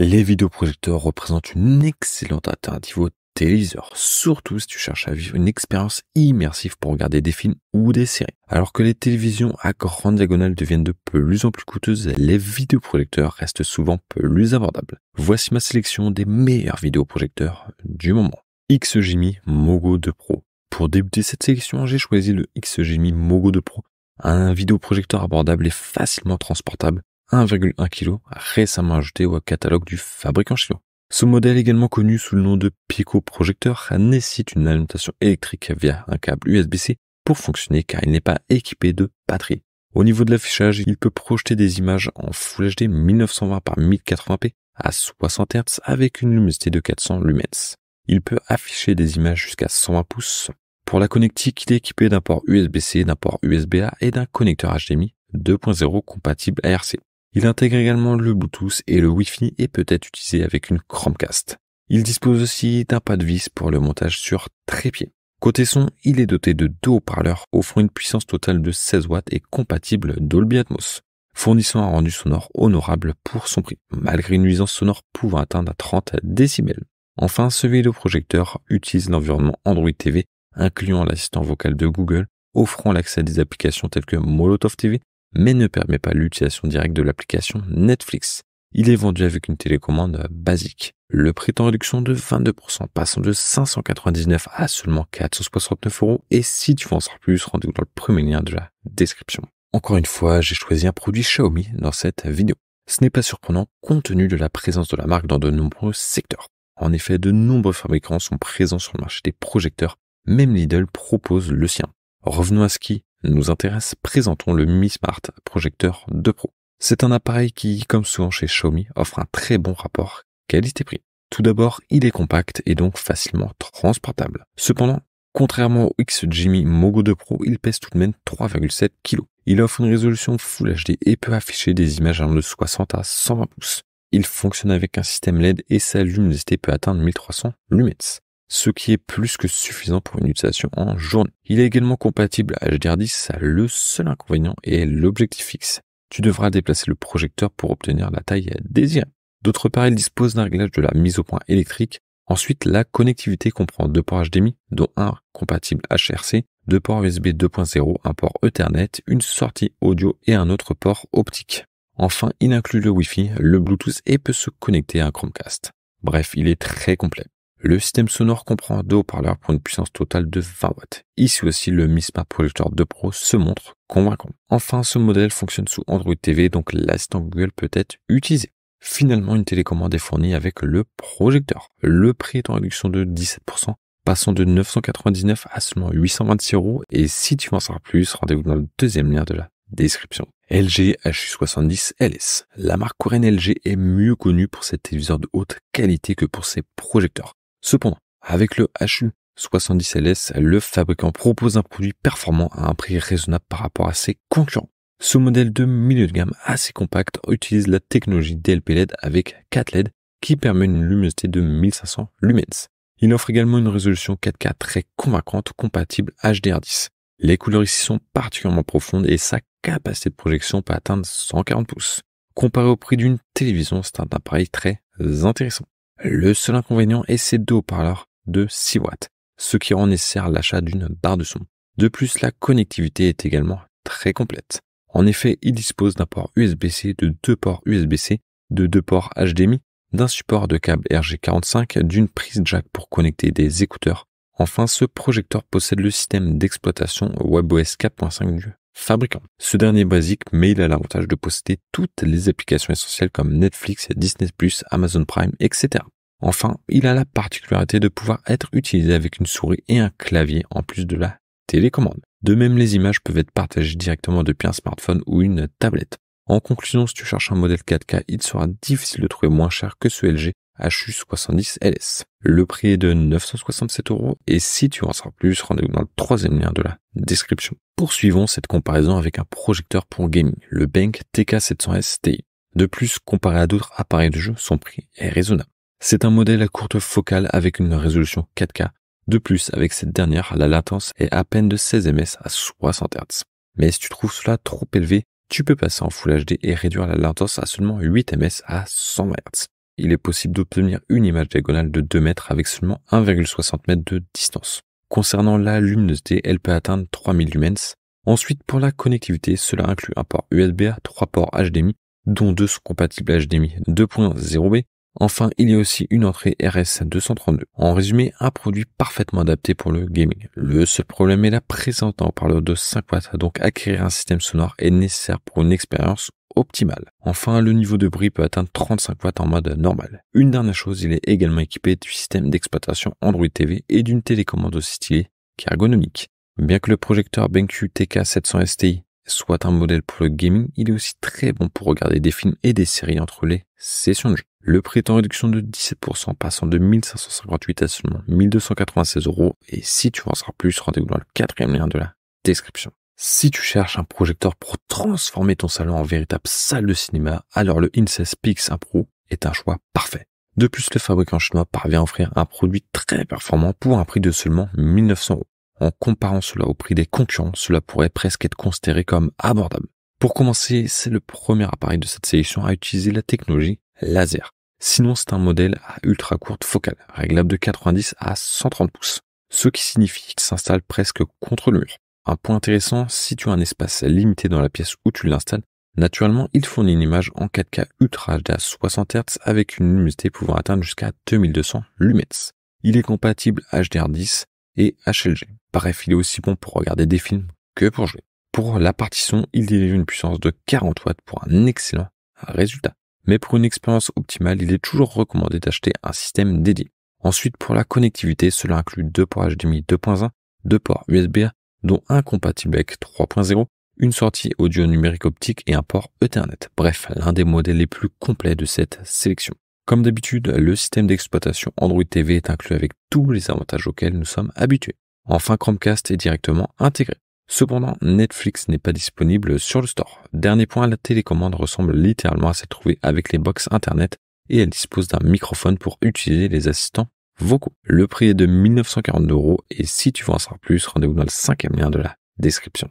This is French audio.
Les vidéoprojecteurs représentent une excellente alternative aux téléviseurs, surtout si tu cherches à vivre une expérience immersive pour regarder des films ou des séries. Alors que les télévisions à grande diagonale deviennent de plus en plus coûteuses, les vidéoprojecteurs restent souvent plus abordables. Voici ma sélection des meilleurs vidéoprojecteurs du moment. XGMI Mogo 2 Pro. Pour débuter cette sélection, j'ai choisi le XGMI Mogo 2 Pro, un vidéoprojecteur abordable et facilement transportable 1,1 kg récemment ajouté au catalogue du fabricant chinois. Ce modèle, également connu sous le nom de Pico Projecteur, nécessite une alimentation électrique via un câble USB-C pour fonctionner car il n'est pas équipé de batterie. Au niveau de l'affichage, il peut projeter des images en Full HD 1920 x 1080p à 60 Hz avec une luminosité de 400 lumens. Il peut afficher des images jusqu'à 120 pouces. Pour la connectique, il est équipé d'un port USB-C, d'un port USB-A et d'un connecteur HDMI 2.0 compatible ARC. Il intègre également le Bluetooth et le Wi-Fi et peut être utilisé avec une Chromecast. Il dispose aussi d'un pas de vis pour le montage sur trépied. Côté son, il est doté de deux haut-parleurs offrant une puissance totale de 16 watts et compatible Dolby Atmos, fournissant un rendu sonore honorable pour son prix, malgré une nuisance sonore pouvant atteindre à 30 décibels. Enfin, ce vidéoprojecteur utilise l'environnement Android TV, incluant l'assistant vocal de Google, offrant l'accès à des applications telles que Molotov TV, mais ne permet pas l'utilisation directe de l'application Netflix. Il est vendu avec une télécommande basique. Le prix est en réduction de 22%, passant de 599 à seulement 469 euros. Et si tu veux en savoir plus, rendez-vous dans le premier lien de la description. Encore une fois, j'ai choisi un produit Xiaomi dans cette vidéo. Ce n'est pas surprenant compte tenu de la présence de la marque dans de nombreux secteurs. En effet, de nombreux fabricants sont présents sur le marché des projecteurs. Même Lidl propose le sien. Revenons à ce qui nous intéresse, présentons le Mi Smart Projecteur 2 Pro. C'est un appareil qui, comme souvent chez Xiaomi, offre un très bon rapport qualité-prix. Tout d'abord, il est compact et donc facilement transportable. Cependant, contrairement au x Mogo 2 Pro, il pèse tout de même 3,7 kg. Il offre une résolution Full HD et peut afficher des images allant de 60 à 120 pouces. Il fonctionne avec un système LED et sa luminosité peut atteindre 1300 lumens ce qui est plus que suffisant pour une utilisation en journée. Il est également compatible à HDR10, le seul inconvénient est l'objectif fixe. Tu devras déplacer le projecteur pour obtenir la taille désirée. D'autre part, il dispose d'un réglage de la mise au point électrique. Ensuite, la connectivité comprend deux ports HDMI, dont un compatible HRC, deux ports USB 2.0, un port Ethernet, une sortie audio et un autre port optique. Enfin, il inclut le Wi-Fi, le Bluetooth et peut se connecter à un Chromecast. Bref, il est très complet. Le système sonore comprend deux haut-parleurs pour une puissance totale de 20 watts. Ici aussi, le Mi Smart Projector 2 Pro se montre convaincant. Enfin, ce modèle fonctionne sous Android TV, donc l'assistant Google peut être utilisé. Finalement, une télécommande est fournie avec le projecteur. Le prix est en réduction de 17%, passant de 999 à seulement 826 euros. Et si tu en savoir plus, rendez-vous dans le deuxième lien de la description. LG HU70LS. La marque coréenne LG est mieux connue pour ses téléviseurs de haute qualité que pour ses projecteurs. Cependant, avec le HU 70LS, le fabricant propose un produit performant à un prix raisonnable par rapport à ses concurrents. Ce modèle de milieu de gamme assez compact utilise la technologie DLP LED avec 4 LED qui permet une luminosité de 1500 lumens. Il offre également une résolution 4K très convaincante compatible HDR10. Les couleurs ici sont particulièrement profondes et sa capacité de projection peut atteindre 140 pouces. Comparé au prix d'une télévision, c'est un appareil très intéressant. Le seul inconvénient est ses deux haut-parleurs de 6 watts, ce qui rend nécessaire l'achat d'une barre de son. De plus, la connectivité est également très complète. En effet, il dispose d'un port USB-C, de deux ports USB-C, de deux ports HDMI, d'un support de câble RG45, d'une prise jack pour connecter des écouteurs. Enfin, ce projecteur possède le système d'exploitation WebOS 4.5 du fabricant. Ce dernier est basique, mais il a l'avantage de posséder toutes les applications essentielles comme Netflix, Disney+, Amazon Prime, etc. Enfin, il a la particularité de pouvoir être utilisé avec une souris et un clavier en plus de la télécommande. De même, les images peuvent être partagées directement depuis un smartphone ou une tablette. En conclusion, si tu cherches un modèle 4K, il sera difficile de trouver moins cher que ce LG HU70LS. Le prix est de 967 euros et si tu en sors plus, rendez-vous dans le troisième lien de la description. Poursuivons cette comparaison avec un projecteur pour gaming, le Bank TK700S Ti. De plus, comparé à d'autres appareils de jeu, son prix est raisonnable. C'est un modèle à courte focale avec une résolution 4K. De plus, avec cette dernière, la latence est à peine de 16 ms à 60 Hz. Mais si tu trouves cela trop élevé, tu peux passer en Full HD et réduire la latence à seulement 8 ms à 120 Hz. Il est possible d'obtenir une image diagonale de 2 mètres avec seulement 1,60 m de distance. Concernant la luminosité, elle peut atteindre 3000 lumens. Ensuite, pour la connectivité, cela inclut un port USB, 3 ports HDMI, dont deux sont compatibles HDMI 2.0b. Enfin, il y a aussi une entrée RS232. En résumé, un produit parfaitement adapté pour le gaming. Le seul problème est la présentant en parlant de 5 watts, donc acquérir un système sonore est nécessaire pour une expérience Enfin, le niveau de bruit peut atteindre 35 watts en mode normal. Une dernière chose, il est également équipé du système d'exploitation Android TV et d'une télécommande aussi stylée qu'ergonomique. Bien que le projecteur BenQ TK700 STI soit un modèle pour le gaming, il est aussi très bon pour regarder des films et des séries entre les sessions de jeu. Le prix est en réduction de 17%, passant de 1558 à seulement 1296 euros. Et si tu en savoir plus, rendez-vous dans le quatrième lien de la description. Si tu cherches un projecteur pour transformer ton salon en véritable salle de cinéma, alors le Inces Pix Pro est un choix parfait. De plus, le fabricant chinois parvient à offrir un produit très performant pour un prix de seulement 1900 euros. En comparant cela au prix des concurrents, cela pourrait presque être considéré comme abordable. Pour commencer, c'est le premier appareil de cette sélection à utiliser la technologie laser. Sinon, c'est un modèle à ultra courte focale, réglable de 90 à 130 pouces, ce qui signifie qu'il s'installe presque contre le mur. Un point intéressant, si tu as un espace limité dans la pièce où tu l'installes, naturellement, il fournit une image en 4K Ultra HD à 60 Hz avec une luminosité pouvant atteindre jusqu'à 2200 lumens. Il est compatible HDR10 et HLG. pareil il est aussi bon pour regarder des films que pour jouer. Pour la partition, il délivre une puissance de 40 watts pour un excellent résultat. Mais pour une expérience optimale, il est toujours recommandé d'acheter un système dédié. Ensuite, pour la connectivité, cela inclut deux ports HDMI 2.1, deux ports USB dont un compatible avec 3.0, une sortie audio numérique optique et un port Ethernet. Bref, l'un des modèles les plus complets de cette sélection. Comme d'habitude, le système d'exploitation Android TV est inclus avec tous les avantages auxquels nous sommes habitués. Enfin, Chromecast est directement intégré. Cependant, Netflix n'est pas disponible sur le store. Dernier point, la télécommande ressemble littéralement à celle trouvée avec les box Internet et elle dispose d'un microphone pour utiliser les assistants le prix est de 1940 euros et si tu veux en savoir plus, rendez-vous dans le cinquième lien de la description.